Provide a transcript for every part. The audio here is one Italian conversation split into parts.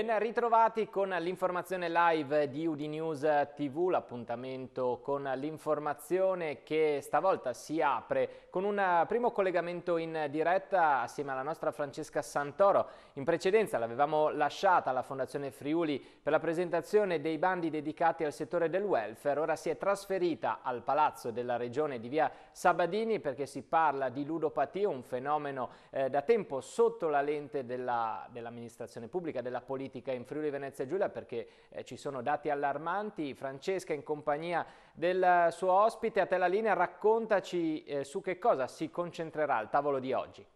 Ben ritrovati con l'informazione live di UD News TV, l'appuntamento con l'informazione che stavolta si apre con un primo collegamento in diretta assieme alla nostra Francesca Santoro. In precedenza l'avevamo lasciata alla Fondazione Friuli per la presentazione dei bandi dedicati al settore del welfare, ora si è trasferita al Palazzo della Regione di Via Sabadini perché si parla di ludopatia, un fenomeno eh, da tempo sotto la lente dell'amministrazione dell pubblica, della politica politica in Friuli Venezia Giulia perché eh, ci sono dati allarmanti. Francesca in compagnia del suo ospite a te la linea raccontaci eh, su che cosa si concentrerà il tavolo di oggi.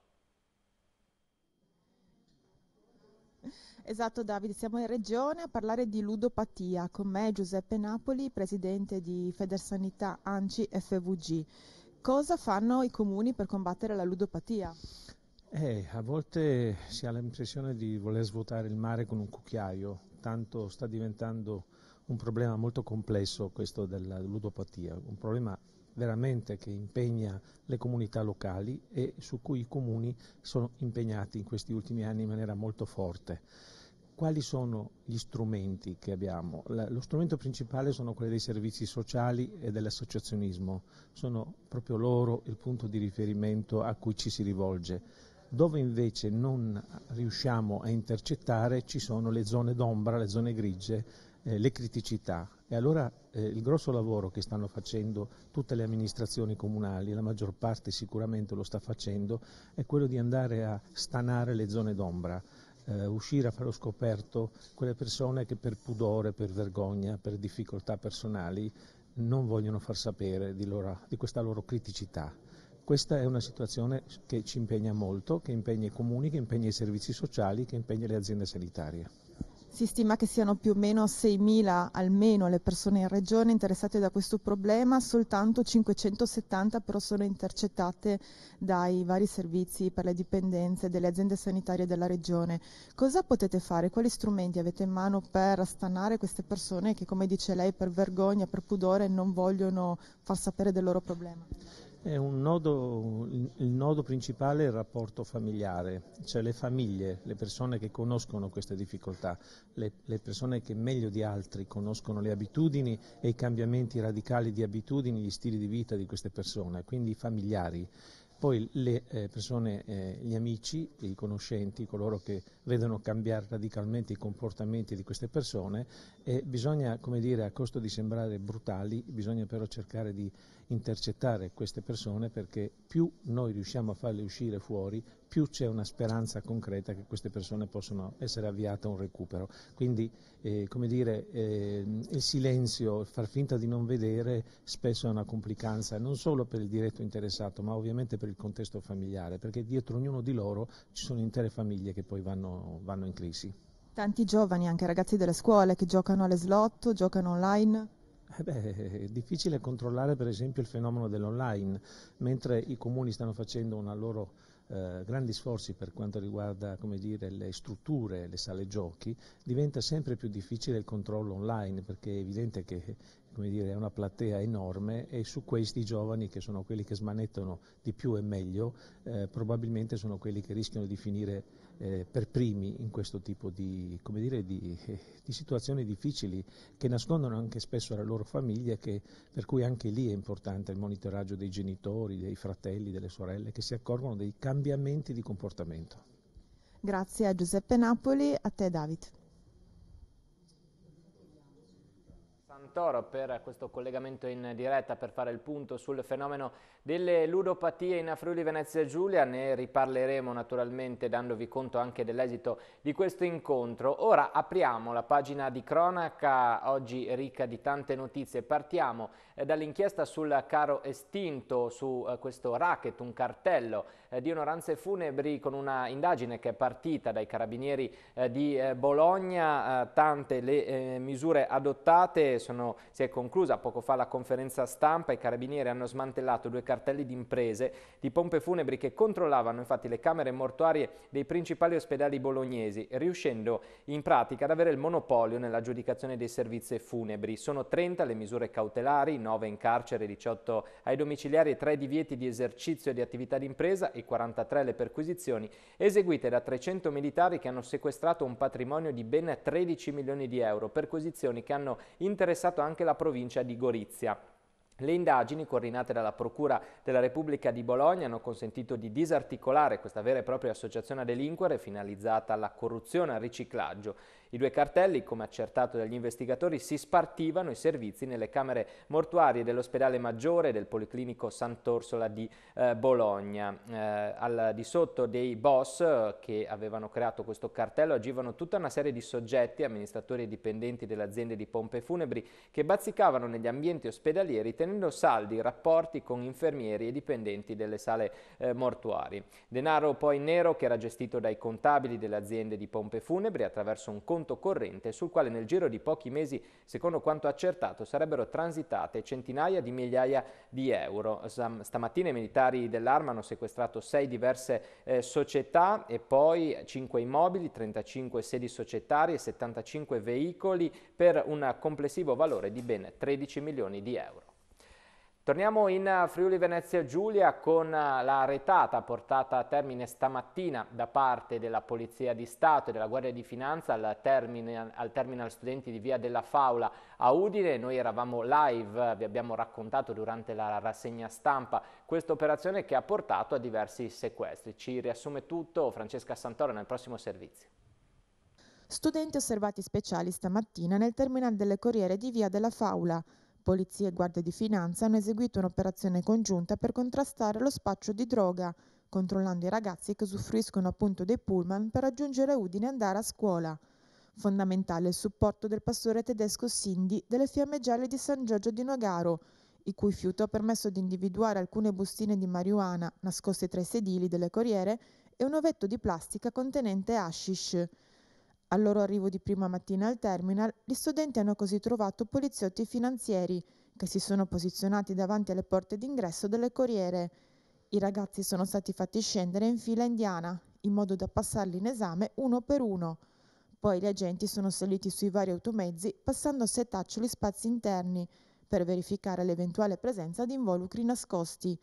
Esatto Davide, siamo in regione a parlare di ludopatia. Con me Giuseppe Napoli, presidente di Federsanità Anci FVG. Cosa fanno i comuni per combattere la ludopatia? Eh, a volte si ha l'impressione di voler svuotare il mare con un cucchiaio, tanto sta diventando un problema molto complesso questo della ludopatia, un problema veramente che impegna le comunità locali e su cui i comuni sono impegnati in questi ultimi anni in maniera molto forte. Quali sono gli strumenti che abbiamo? lo strumento principale sono quelli dei servizi sociali e dell'associazionismo, sono proprio loro il punto di riferimento a cui ci si rivolge dove invece non riusciamo a intercettare ci sono le zone d'ombra, le zone grigie, eh, le criticità. E allora eh, il grosso lavoro che stanno facendo tutte le amministrazioni comunali, la maggior parte sicuramente lo sta facendo, è quello di andare a stanare le zone d'ombra. Eh, uscire a fare lo scoperto quelle persone che per pudore, per vergogna, per difficoltà personali non vogliono far sapere di, loro, di questa loro criticità. Questa è una situazione che ci impegna molto, che impegna i comuni, che impegna i servizi sociali, che impegna le aziende sanitarie. Si stima che siano più o meno 6.000 almeno le persone in regione interessate da questo problema, soltanto 570 però sono intercettate dai vari servizi per le dipendenze delle aziende sanitarie della regione. Cosa potete fare? Quali strumenti avete in mano per stanare queste persone che, come dice lei, per vergogna, per pudore non vogliono far sapere del loro problema? Nodo, il nodo principale è il rapporto familiare, cioè le famiglie, le persone che conoscono queste difficoltà, le, le, persone che meglio di altri conoscono le abitudini e i cambiamenti radicali di abitudini, gli stili di vita di queste persone, quindi i familiari. Poi le eh, persone, eh, gli amici, i conoscenti, coloro che vedono cambiare radicalmente i comportamenti di queste persone e bisogna, come dire, a costo di sembrare brutali, bisogna però cercare di intercettare queste persone perché più noi riusciamo a farle uscire fuori, più c'è una speranza concreta che queste persone possano essere avviate a un recupero. Quindi, eh, come dire, eh, il silenzio, far finta di non vedere, spesso è una complicanza, non solo per il diretto interessato, ma ovviamente per il contesto familiare, perché dietro ognuno di loro ci sono intere famiglie che poi vanno, vanno in crisi. Tanti giovani, anche ragazzi delle scuole, che giocano alle slot, giocano online. Eh beh, è difficile controllare per esempio il fenomeno dell'online, mentre i comuni stanno facendo una loro eh, grandi sforzi per quanto riguarda dire, le strutture, le sale giochi, diventa sempre più difficile il controllo online perché è evidente che dire, è una platea enorme e su questi i giovani che sono quelli che smanettano di più e meglio eh, probabilmente sono quelli che rischiano di finire eh, per primi in questo tipo di, dire, di, eh, di, situazioni difficili che nascondono anche spesso la loro famiglia, che, per cui anche lì è importante il monitoraggio dei genitori, dei fratelli, delle sorelle, che si accorgono dei cambiamenti di comportamento. Grazie a Giuseppe Napoli, a te David. Santoro per questo collegamento in diretta per fare il punto sul fenomeno delle ludopatie in Friuli Venezia Giulia. Ne riparleremo naturalmente dandovi conto anche dell'esito di questo incontro. Ora apriamo la pagina di cronaca, oggi ricca di tante notizie. Partiamo eh, dall'inchiesta sul caro estinto, su eh, questo racket, un cartello eh, di onoranze funebri con una indagine che è partita dai carabinieri di Bologna. Tante le misure adottate sono sono, si è conclusa poco fa la conferenza stampa, i carabinieri hanno smantellato due cartelli di imprese di pompe funebri che controllavano infatti le camere mortuarie dei principali ospedali bolognesi, riuscendo in pratica ad avere il monopolio nell'aggiudicazione dei servizi funebri. Sono 30 le misure cautelari, 9 in carcere, 18 ai domiciliari, 3 divieti di esercizio di attività d'impresa e 43 le perquisizioni eseguite da 300 militari che hanno sequestrato un patrimonio di ben 13 milioni di euro, perquisizioni che hanno interessato interessato anche la provincia di Gorizia. Le indagini, coordinate dalla Procura della Repubblica di Bologna, hanno consentito di disarticolare questa vera e propria associazione a delinquere finalizzata alla corruzione e al riciclaggio i due cartelli, come accertato dagli investigatori, si spartivano i servizi nelle camere mortuarie dell'ospedale maggiore e del Policlinico Sant'Orsola di eh, Bologna. Eh, al di sotto dei boss eh, che avevano creato questo cartello agivano tutta una serie di soggetti, amministratori e dipendenti delle aziende di pompe funebri, che bazzicavano negli ambienti ospedalieri tenendo saldi i rapporti con infermieri e dipendenti delle sale eh, mortuari. Denaro poi nero che era gestito dai contabili delle aziende di pompe funebri attraverso un conto conto corrente sul quale nel giro di pochi mesi, secondo quanto accertato, sarebbero transitate centinaia di migliaia di euro. Stamattina i militari dell'arma hanno sequestrato sei diverse eh, società e poi cinque immobili, 35 sedi societarie e 75 veicoli per un complessivo valore di ben 13 milioni di euro. Torniamo in eh, Friuli Venezia Giulia con eh, la retata portata a termine stamattina da parte della Polizia di Stato e della Guardia di Finanza al terminal, al terminal studenti di Via della Faula a Udine. Noi eravamo live, eh, vi abbiamo raccontato durante la rassegna stampa questa operazione che ha portato a diversi sequestri. Ci riassume tutto Francesca Santoro nel prossimo servizio. Studenti osservati speciali stamattina nel terminal delle Corriere di Via della Faula Polizia e Guardia di Finanza hanno eseguito un'operazione congiunta per contrastare lo spaccio di droga, controllando i ragazzi che usufruiscono appunto dei pullman per raggiungere Udine e andare a scuola. Fondamentale il supporto del pastore tedesco Cindy delle Fiamme Gialle di San Giorgio di Nogaro, il cui fiuto ha permesso di individuare alcune bustine di marijuana nascoste tra i sedili delle corriere e un ovetto di plastica contenente hashish. Al loro arrivo di prima mattina al terminal, gli studenti hanno così trovato poliziotti finanzieri che si sono posizionati davanti alle porte d'ingresso delle corriere. I ragazzi sono stati fatti scendere in fila indiana, in modo da passarli in esame uno per uno. Poi gli agenti sono saliti sui vari automezzi, passando a setaccio gli spazi interni, per verificare l'eventuale presenza di involucri nascosti.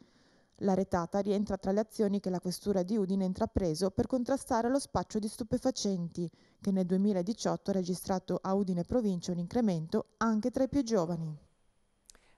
La retata rientra tra le azioni che la questura di Udine ha intrapreso per contrastare lo spaccio di stupefacenti, che nel 2018 ha registrato a Udine provincia un incremento anche tra i più giovani.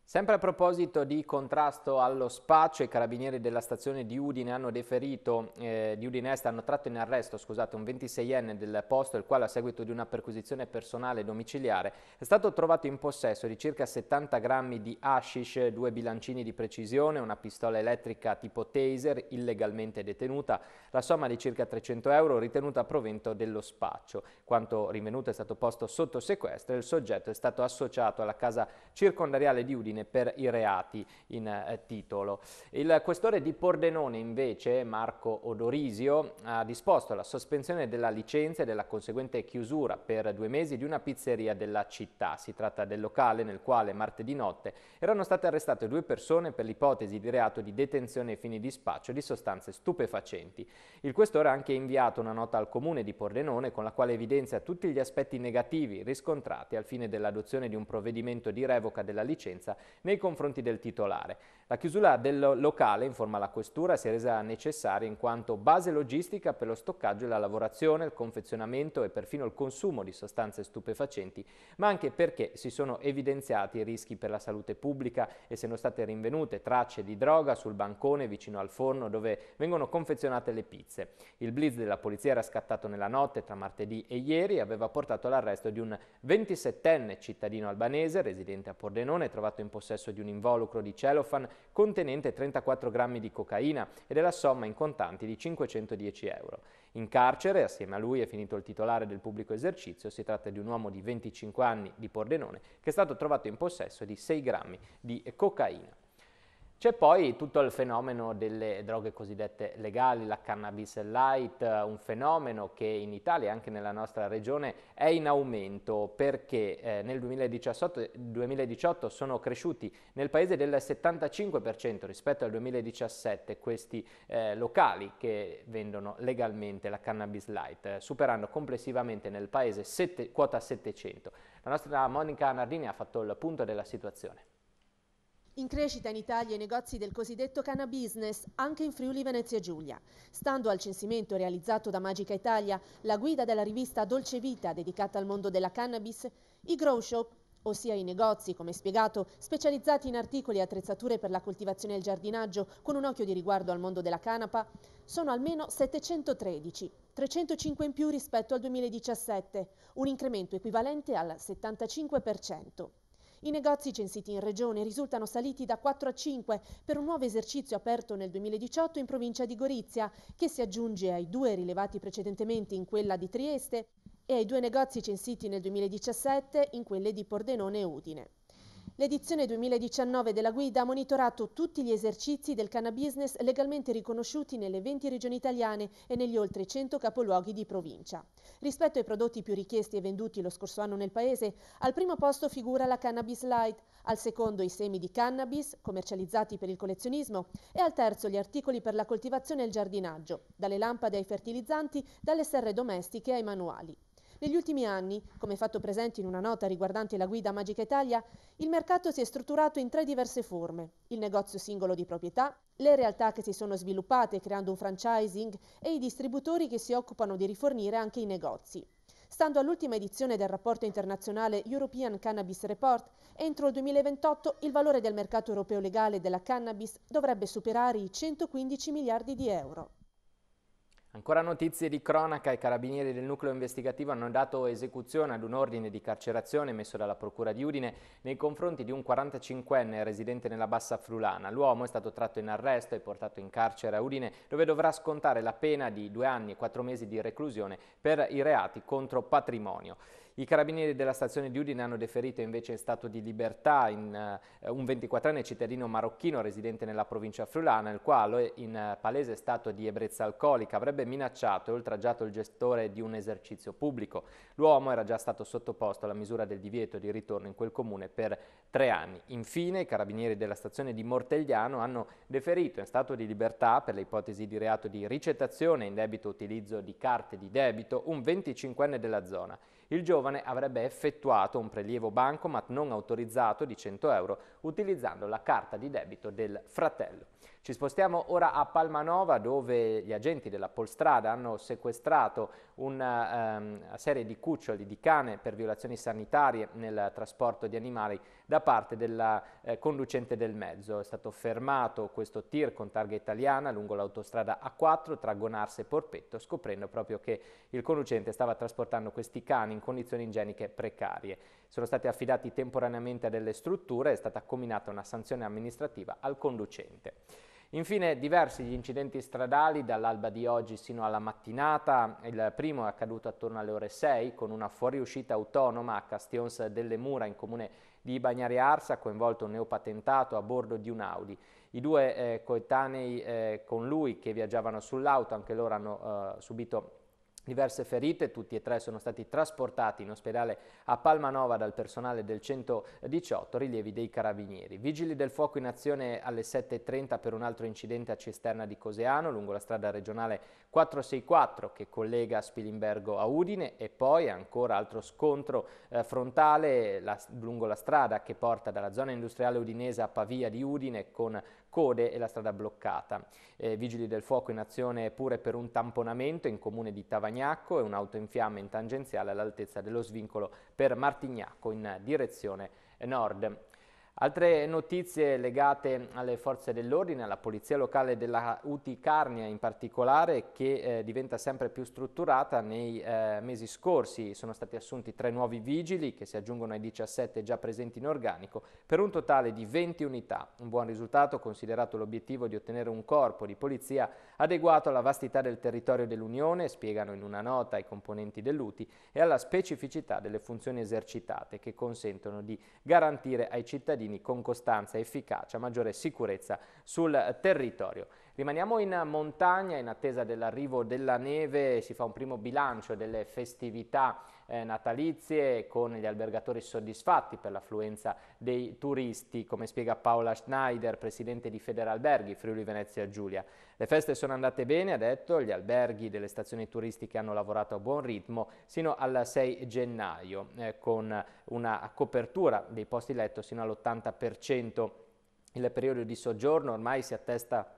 Sempre a proposito di contrasto allo spaccio, i carabinieri della stazione di Udine hanno deferito, eh, di Udine Est hanno tratto in arresto scusate, un 26enne del posto, il quale a seguito di una perquisizione personale domiciliare è stato trovato in possesso di circa 70 grammi di hashish, due bilancini di precisione, una pistola elettrica tipo taser illegalmente detenuta, la somma di circa 300 euro ritenuta provento dello spaccio. Quanto rinvenuto è stato posto sotto sequestro e il soggetto è stato associato alla casa circondariale di Udine pene per i reati in eh, titolo. Il questore di Pordenone invece, Marco Odorisio, ha disposto la sospensione della licenza e della conseguente chiusura per due mesi di una pizzeria della città. Si tratta del locale nel quale martedì notte erano state arrestate due persone per l'ipotesi di reato di detenzione ai fini di spaccio di sostanze stupefacenti. Il questore ha anche inviato una nota al comune di Pordenone con la quale evidenzia tutti gli aspetti negativi riscontrati al fine dell'adozione di un provvedimento di revoca della licenza nei confronti del titolare. La chiusura del locale, informa la questura, si è resa necessaria in quanto base logistica per lo stoccaggio e la lavorazione, il confezionamento e perfino il consumo di sostanze stupefacenti, ma anche perché si sono evidenziati i rischi per la salute pubblica e sono state rinvenute tracce di droga sul bancone vicino al forno dove vengono confezionate le pizze. Il blitz della polizia era scattato nella notte tra martedì e ieri e aveva portato all'arresto di un 27enne cittadino albanese residente a Pordenone trovato in possesso di un involucro di cellophane contenente 34 grammi di cocaina e della somma in contanti di 510 euro. In carcere, assieme a lui, è finito il titolare del pubblico esercizio. Si tratta di un uomo di 25 anni di Pordenone che è stato trovato in possesso di 6 grammi di cocaina. C'è poi tutto il fenomeno delle droghe cosiddette legali, la cannabis light, un fenomeno che in Italia e anche nella nostra regione è in aumento perché eh, nel 2018, sono cresciuti nel paese del 75% rispetto al 2017 questi eh, locali che vendono legalmente la cannabis light, superando complessivamente nel paese quota 700. La nostra Monica Nardini ha fatto il punto della situazione. In crescita in Italia i negozi del cosiddetto business anche in Friuli Venezia Giulia. Stando al censimento realizzato da Magica Italia, la guida della rivista Dolce Vita dedicata al mondo della cannabis, i grow shop, ossia i negozi, come spiegato, specializzati in articoli e attrezzature per la coltivazione e il giardinaggio con un occhio di riguardo al mondo della canapa, sono almeno 713, 305 in più rispetto al 2017, un incremento equivalente al 75%. I negozi censiti in regione risultano saliti da 4 a 5 per un nuovo esercizio aperto nel 2018 in provincia di Gorizia, che si aggiunge ai due rilevati precedentemente in quella di Trieste e ai due negozi censiti nel 2017 in quelle di Pordenone e Udine. L'edizione 2019 della guida ha monitorato tutti gli esercizi del cannabusiness legalmente riconosciuti nelle 20 regioni italiane e negli oltre 100 capoluoghi di provincia. Rispetto ai prodotti più richiesti e venduti lo scorso anno nel paese, al primo posto figura la cannabis light, al secondo i semi di cannabis commercializzati per il collezionismo e al terzo gli articoli per la coltivazione e il giardinaggio, dalle lampade ai fertilizzanti, dalle serre domestiche ai manuali. Negli ultimi anni, come fatto presente in una nota riguardante la guida Magica Italia, il mercato si è strutturato in tre diverse forme. Il negozio singolo di proprietà, le realtà che si sono sviluppate creando un franchising e i distributori che si occupano di rifornire anche i negozi. Stando all'ultima edizione del rapporto internazionale European Cannabis Report, entro il 2028 il valore del mercato europeo legale della cannabis dovrebbe superare i 115 miliardi di euro. Ancora notizie di cronaca, i carabinieri del nucleo investigativo hanno dato esecuzione ad un ordine di carcerazione emesso dalla Procura di Udine nei confronti di un 45enne residente nella Bassa Frulana. L'uomo è stato tratto in arresto e portato in carcere a Udine dove dovrà scontare la pena di due anni e quattro mesi di reclusione per i reati contro patrimonio. I carabinieri della stazione di Udine hanno deferito invece in stato di libertà in, uh, un 24enne cittadino marocchino residente nella provincia friulana, il quale in uh, palese stato di ebbrezza alcolica avrebbe minacciato e oltraggiato il gestore di un esercizio pubblico. L'uomo era già stato sottoposto alla misura del divieto di ritorno in quel comune per tre anni. Infine i carabinieri della stazione di Mortegliano hanno deferito in stato di libertà per le ipotesi di reato di ricettazione in debito utilizzo di carte di debito un 25enne della zona. Il giovane giovane avrebbe effettuato un prelievo bancomat non autorizzato di 100 euro utilizzando la carta di debito del fratello. Ci spostiamo ora a Palmanova dove gli agenti della Polstrada hanno sequestrato una um, ehm, serie di cuccioli di cane per violazioni sanitarie nel trasporto di animali da parte del eh, conducente del mezzo. È stato fermato questo tir con targa italiana lungo l'autostrada A4 tra Gonarse e Porpetto scoprendo proprio che il conducente stava trasportando questi cani in condizioni igieniche precarie sono stati affidati temporaneamente a delle strutture, e è stata comminata una sanzione amministrativa al conducente. Infine diversi gli incidenti stradali dall'alba di oggi sino alla mattinata, il primo è accaduto attorno alle ore 6 con una fuoriuscita autonoma a Castions delle Mura in comune di Bagnari Arsa, coinvolto un neopatentato a bordo di un Audi. I due eh, coetanei eh, con lui che viaggiavano sull'auto, anche loro hanno eh, subito diverse ferite, tutti e tre sono stati trasportati in ospedale a Palmanova dal personale del 118 rilievi dei carabinieri. Vigili del fuoco in azione alle 7.30 per un altro incidente a Cisterna di Coseano lungo la strada regionale 464 che collega Spilimbergo a Udine e poi ancora altro scontro eh, frontale la, lungo la strada che porta dalla zona industriale udinese a Pavia di Udine con code e la strada bloccata. Eh, vigili del fuoco in azione pure per un tamponamento in comune di Tavagnacco e un'auto in fiamme in tangenziale all'altezza dello svincolo per Martignacco in direzione nord. Altre notizie legate alle forze dell'ordine, alla polizia locale della UTI Carnia in particolare, che eh, diventa sempre più strutturata. Nei eh, mesi scorsi sono stati assunti tre nuovi vigili che si aggiungono ai 17 già presenti in organico, per un totale di 20 unità. Un buon risultato considerato l'obiettivo di ottenere un corpo di polizia adeguato alla vastità del territorio dell'Unione, spiegano in una nota i componenti dell'UTI, e alla specificità delle funzioni esercitate che consentono di garantire ai cittadini cittadini con costanza, efficacia, maggiore sicurezza sul territorio. Rimaniamo in montagna in attesa dell'arrivo della neve, si fa un primo bilancio delle festività eh, natalizie con gli albergatori soddisfatti per l'affluenza dei turisti, come spiega Paola Schneider, presidente di Federalberghi Friuli Venezia Giulia. Le feste sono andate bene, ha detto, gli alberghi delle stazioni turistiche hanno lavorato a buon ritmo sino al 6 gennaio, eh, con una copertura dei posti letto sino all'80%. Il periodo di soggiorno ormai si attesta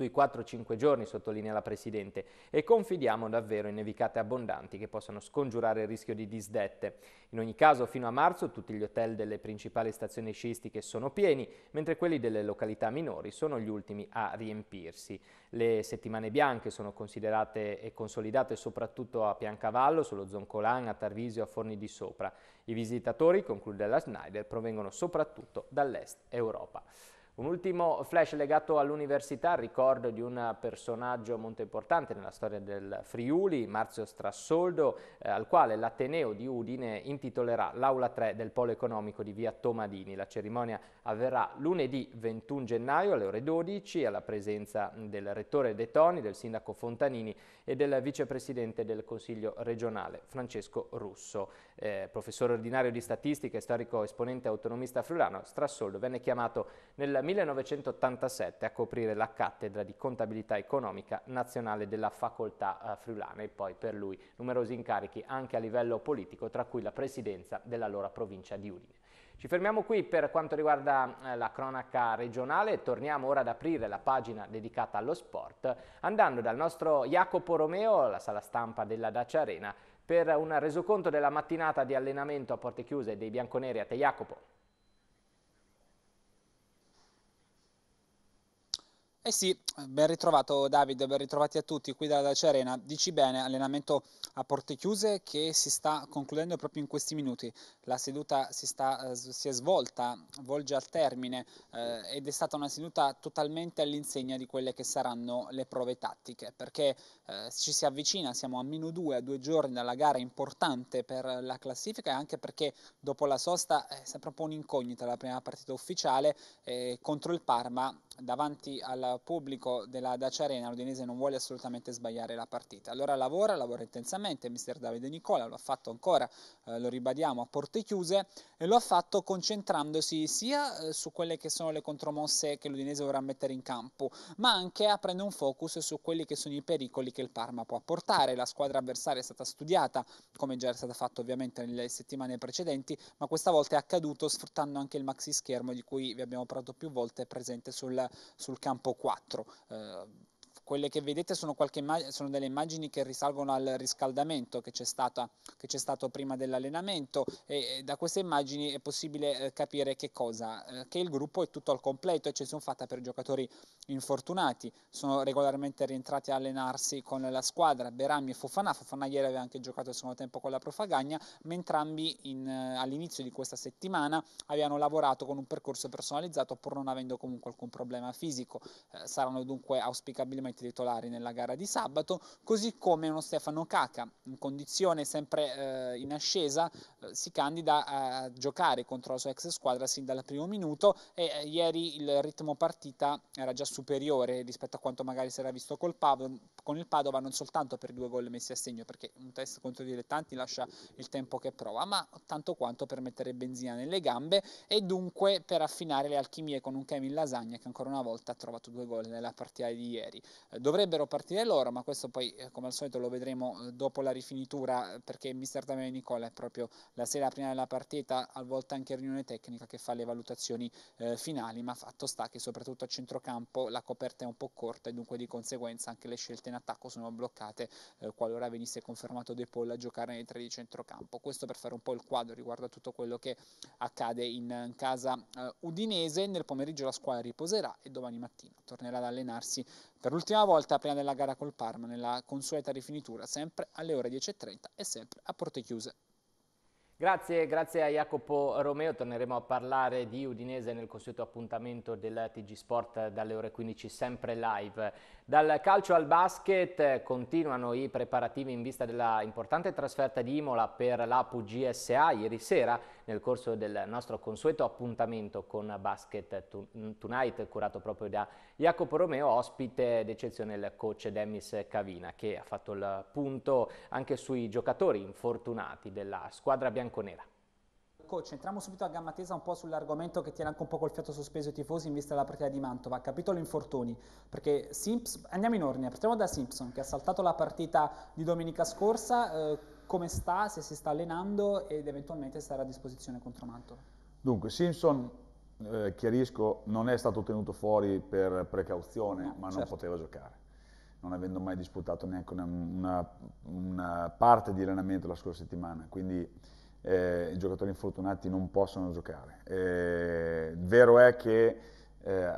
sui 4-5 giorni, sottolinea la Presidente, e confidiamo davvero in nevicate abbondanti che possano scongiurare il rischio di disdette. In ogni caso, fino a marzo tutti gli hotel delle principali stazioni sciistiche sono pieni, mentre quelli delle località minori sono gli ultimi a riempirsi. Le settimane bianche sono considerate e consolidate soprattutto a Piancavallo, sullo Zoncolan, a Tarvisio, a Forni di Sopra. I visitatori, conclude la Schneider, provengono soprattutto dall'est Europa. Un ultimo flash legato all'università, ricordo di un personaggio molto importante nella storia del Friuli, Marzio Strassoldo, eh, al quale l'Ateneo di Udine intitolerà l'Aula 3 del Polo Economico di Via Tomadini. La cerimonia avverrà lunedì 21 gennaio alle ore 12 alla presenza del Rettore De Toni, del Sindaco Fontanini e del Vicepresidente del Consiglio regionale Francesco Russo. Eh, professore ordinario di Statistica e storico esponente autonomista friulano, Strassoldo venne chiamato nel 1987 a coprire la cattedra di contabilità economica nazionale della facoltà eh, friulana e poi per lui numerosi incarichi anche a livello politico, tra cui la presidenza dell'allora provincia di Udine. Ci fermiamo qui per quanto riguarda eh, la cronaca regionale, torniamo ora ad aprire la pagina dedicata allo sport, andando dal nostro Jacopo Romeo, alla sala stampa della Dacia Arena, per un resoconto della mattinata di allenamento a porte chiuse dei bianconeri a Te Jacopo. Eh sì, ben ritrovato Davide, ben ritrovati a tutti qui dalla Cerena. Dici bene, allenamento a porte chiuse che si sta concludendo proprio in questi minuti. La seduta si, sta, eh, si è svolta, volge al termine eh, ed è stata una seduta totalmente all'insegna di quelle che saranno le prove tattiche, perché eh, ci si avvicina, siamo a meno due, a due giorni dalla gara importante per la classifica e anche perché dopo la sosta eh, è sempre un po' un'incognita la prima partita ufficiale eh, contro il Parma davanti alla pubblico della Dacia Arena, l'Udinese non vuole assolutamente sbagliare la partita. Allora lavora, lavora intensamente, mister Davide Nicola lo ha fatto ancora, eh, lo ribadiamo, a porte chiuse e lo ha fatto concentrandosi sia eh, su quelle che sono le contromosse che l'Udinese vorrà mettere in campo, ma anche aprendo un focus su quelli che sono i pericoli che il Parma può portare. La squadra avversaria è stata studiata, come già è stato fatto ovviamente nelle settimane precedenti, ma questa volta è accaduto sfruttando anche il maxi schermo di cui vi abbiamo parlato più volte presente sul, sul campo 4. 4. Eh, quelle che vedete sono, sono, delle immagini che risalgono al riscaldamento che c'è, stato prima dell'allenamento e da queste immagini è possibile eh, capire che cosa? Eh, che il gruppo è tutto al completo, eccezione fatta per giocatori infortunati, sono regolarmente rientrati a allenarsi con la squadra Berami e Fofana, Fofana ieri aveva anche giocato il secondo tempo con la Profagagna, ma entrambi eh, all'inizio di questa settimana avevano lavorato con un percorso personalizzato pur non avendo comunque alcun problema fisico, saranno dunque auspicabilmente titolari nella gara di sabato, così come uno Stefano Caca in condizione sempre eh, in ascesa eh, si candida a giocare contro la sua ex squadra sin dal primo minuto e eh, ieri il ritmo partita era già superiore rispetto a quanto magari si era visto col Pavo, con il Padova non soltanto per due gol messi a segno perché un test contro i dilettanti lascia il tempo che prova, ma tanto quanto per mettere benzina nelle gambe e dunque per affinare le alchimie con un Kevin Lasagna che ancora una volta ha trovato due gol nella partita di ieri dovrebbero partire loro, ma questo poi eh, come al solito lo vedremo eh, dopo la rifinitura perché mister Damiano Nicola è proprio la sera prima della partita, a volte anche in riunione tecnica che fa le valutazioni eh, finali, ma fatto sta che soprattutto a centrocampo la coperta è un po' corta e dunque di conseguenza anche le scelte in attacco sono bloccate eh, qualora venisse confermato De Paul a giocare nei tre di centrocampo. Questo per fare un po' il quadro riguardo a tutto quello che accade in casa eh, udinese, nel pomeriggio la squadra riposerà e domani mattina tornerà ad allenarsi per l'ultima volta prima della gara col Parma, nella consueta rifinitura, sempre alle ore 10.30 e sempre a porte chiuse. Grazie, grazie a Jacopo Romeo, torneremo a parlare di Udinese nel consueto appuntamento del TG Sport dalle ore 15 sempre live. Dal calcio al basket eh, continuano i preparativi in vista della importante trasferta di Imola per la PGSA ieri sera nel corso del nostro consueto appuntamento con Basket Tonight curato proprio da Jacopo Romeo, ospite d'eccezione il coach Demis Cavina che ha fatto il punto anche sui giocatori infortunati della squadra bianconera coach, entriamo subito a gamma tesa un po' sull'argomento che tiene anche un po' col fiato sospeso i tifosi in vista della partita di Mantova, capitolo infortuni, perché Simps- andiamo in ordine, partiamo da Simpson che ha saltato la partita di domenica scorsa, eh, come sta, se si sta allenando ed eventualmente sarà a disposizione contro Mantova. Dunque, Simpson, eh, chiarisco, non è stato tenuto fuori per precauzione, no, ma certo. non poteva giocare non avendo mai disputato neanche una, una, una, parte di allenamento la scorsa settimana, quindi eh, i giocatori infortunati non possono giocare. Eh, vero è che, eh,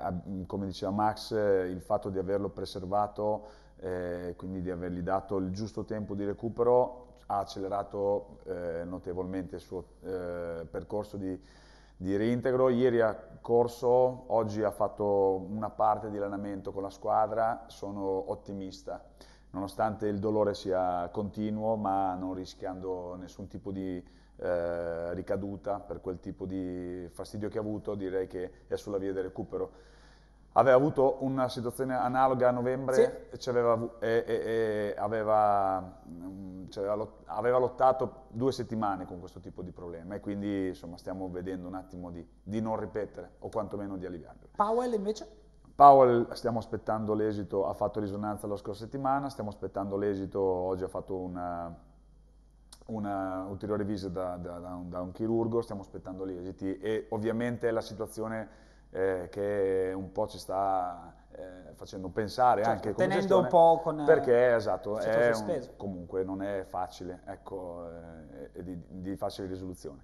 come diceva Max, eh, il fatto di averlo preservato, eh, quindi di avergli dato il giusto tempo di recupero, ha accelerato eh, notevolmente il suo eh, percorso di, di reintegro. Ieri ha corso, oggi ha fatto una parte di allenamento con la squadra, sono ottimista nonostante il dolore sia continuo, ma non rischiando nessun tipo di eh, ricaduta per quel tipo di fastidio che ha avuto, direi che è sulla via del recupero. Aveva avuto una situazione analoga a novembre, sì. aveva, e, e, e mm, aveva, lot, aveva, lottato due settimane con questo tipo di problema e quindi insomma, stiamo vedendo un attimo di, di non ripetere o quantomeno di alleviarlo. Powell invece? Powell stiamo aspettando l'esito, ha fatto risonanza la scorsa settimana, stiamo aspettando l'esito, oggi ha fatto una, eh, una eh, ulteriore visita da, da, da, un, da, un, chirurgo, stiamo aspettando gli esiti e ovviamente è la situazione eh, che un po' ci sta eh, facendo pensare cioè, anche tenendo gestione, un po' con eh, perché esatto è un, comunque non è facile ecco eh, è di, di facile risoluzione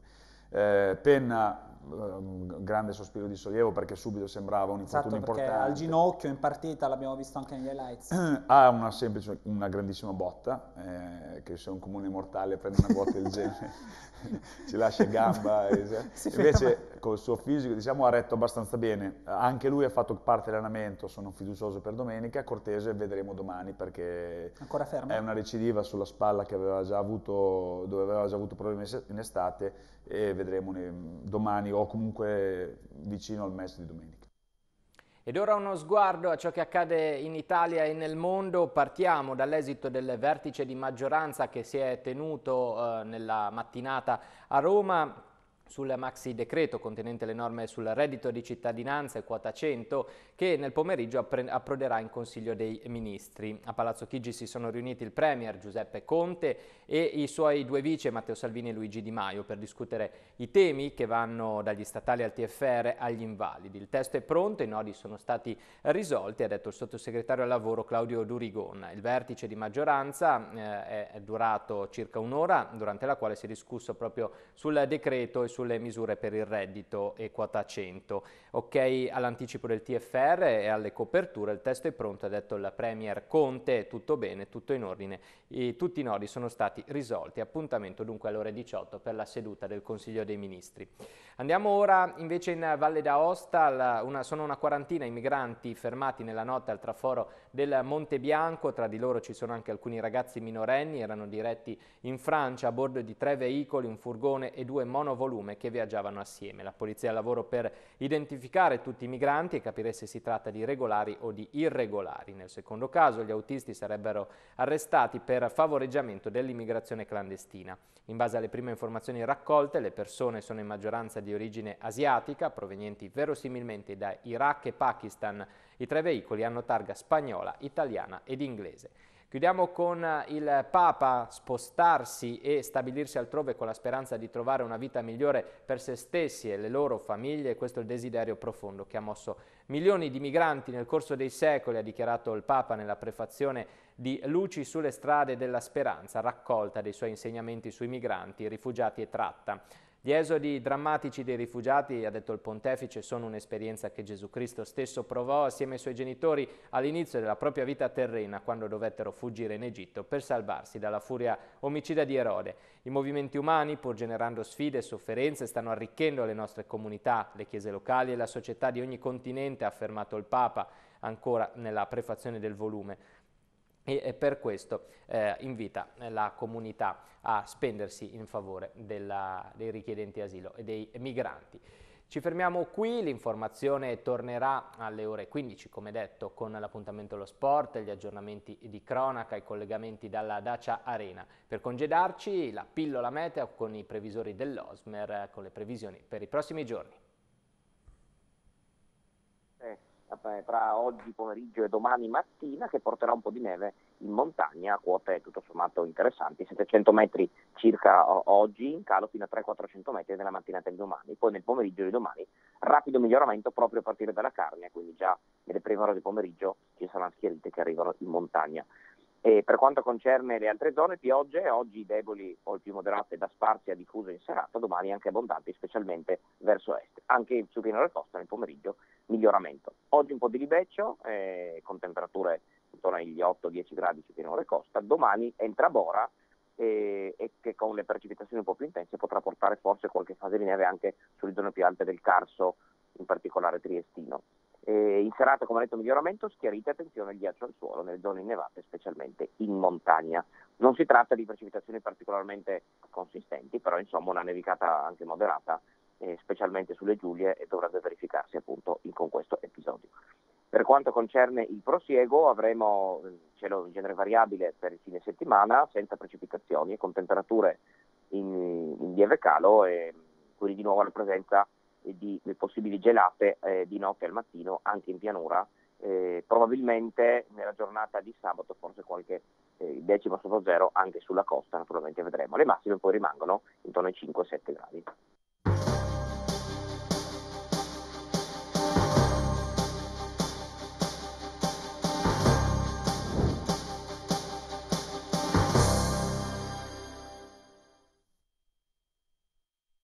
Penna un grande sospiro di sollievo perché subito sembrava un esatto, importante. al ginocchio in partita, l'abbiamo visto anche negli highlights. ha una, semplice, una grandissima botta, eh, che se un comune mortale prende una botta del genere ci lascia in gamba. Eh, cioè. invece col suo fisico diciamo, ha retto abbastanza bene, anche lui ha fatto parte dell'allenamento, sono fiducioso per domenica, Cortese vedremo domani perché è una recidiva sulla spalla che aveva già avuto, dove aveva già avuto problemi in estate e vedremo domani domani o comunque vicino al mese di domenica. Ed ora uno sguardo a ciò che accade in Italia e nel mondo. Partiamo dall'esito del vertice di maggioranza che si è tenuto eh, nella mattinata a Roma sul maxi decreto contenente le norme sul reddito di cittadinanza e quota 100 che nel pomeriggio approderà in Consiglio dei Ministri. A Palazzo Chigi si sono riuniti il Premier Giuseppe Conte e i suoi due vice Matteo Salvini e Luigi Di Maio per discutere i temi che vanno dagli statali al TFR agli invalidi. Il testo è pronto, i nodi sono stati risolti, ha detto il sottosegretario al lavoro Claudio Durigon. Il vertice di maggioranza eh, è durato circa un'ora durante la quale si è discusso proprio sul decreto e sulle misure per il reddito e quota 100. Ok all'anticipo del TFR e alle coperture, il testo è pronto, ha detto la Premier Conte, tutto bene, tutto in ordine, I, tutti i nodi sono stati risolti. Appuntamento dunque alle ore 18 per la seduta del Consiglio dei Ministri. Andiamo ora invece in Valle d'Aosta, una, sono una quarantina i migranti fermati nella notte al traforo del Monte Bianco, tra di loro ci sono anche alcuni ragazzi minorenni, erano diretti in Francia a bordo di tre veicoli, un furgone e due monovolumi Fiume che viaggiavano assieme. La polizia è al lavoro per identificare tutti i migranti e capire se si tratta di regolari o di irregolari. Nel secondo caso gli autisti sarebbero arrestati per favoreggiamento dell'immigrazione clandestina. In base alle prime informazioni raccolte le persone sono in maggioranza di origine asiatica, provenienti verosimilmente da Iraq e Pakistan. I tre veicoli hanno targa spagnola, italiana ed inglese. Chiudiamo con eh, il Papa spostarsi e stabilirsi altrove con la speranza di trovare una vita migliore per se stessi e le loro famiglie. Questo è il desiderio profondo che ha mosso milioni di migranti nel corso dei secoli, ha dichiarato il Papa nella prefazione di Luci sulle strade della speranza, raccolta dei suoi insegnamenti sui migranti, rifugiati e tratta. Gli esodi drammatici dei rifugiati, ha detto il pontefice, sono un'esperienza che Gesù Cristo stesso provò assieme ai suoi genitori all'inizio della propria vita terrena, quando dovettero fuggire in Egitto per salvarsi dalla furia omicida di Erode. I movimenti umani, pur generando sfide e sofferenze, stanno arricchendo le nostre comunità, le chiese locali e la società di ogni continente, ha affermato il Papa ancora nella prefazione del volume e per questo eh, invita eh, la comunità a spendersi in favore della, dei richiedenti asilo e dei migranti. Ci fermiamo qui, l'informazione tornerà alle ore 15, come detto, con l'appuntamento allo sport, gli aggiornamenti di cronaca, i collegamenti dalla Dacia Arena. Per congedarci, la pillola meteo con i previsori dell'Osmer, eh, con le previsioni per i prossimi giorni. Eh, tra oggi pomeriggio e domani mattina che porterà un po' di neve in montagna a quote tutto sommato interessanti, 700 metri circa oggi in calo fino a 300-400 metri nella mattinata di domani, poi nel pomeriggio di domani rapido miglioramento proprio a partire dalla Carnia, quindi già nelle prime ore del pomeriggio ci saranno schierite che arrivano in montagna. E per quanto concerne le altre zone, piogge oggi deboli o il più moderate da sparsi a diffuso in serata, domani anche abbondanti, specialmente verso est. Anche sul pieno della costa nel pomeriggio miglioramento. Oggi un po' di libeccio, eh, con temperature intorno agli 8-10 gradi sul pieno della costa, domani entra Bora eh, e che con le precipitazioni un po' più intense potrà portare forse qualche fase di neve anche sulle zone più alte del Carso, in particolare triestino. Eh, in serata, come ho detto, miglioramento, schiarite attenzione al ghiaccio al suolo nelle zone innevate, specialmente in montagna. Non si tratta di precipitazioni particolarmente consistenti, però insomma una nevicata anche moderata, eh, specialmente sulle Giulie, e dovrebbe verificarsi appunto in, con questo episodio. Per quanto concerne il prosieguo, avremo eh, cielo in genere variabile per il fine settimana, senza precipitazioni e con temperature in, in lieve calo, e quindi di nuovo la presenza di di, possibili gelate eh, di notte al mattino anche in pianura. Eh, probabilmente nella giornata di sabato forse qualche eh, decima sotto zero anche sulla costa naturalmente vedremo. Le massime poi rimangono intorno ai 5-7 gradi.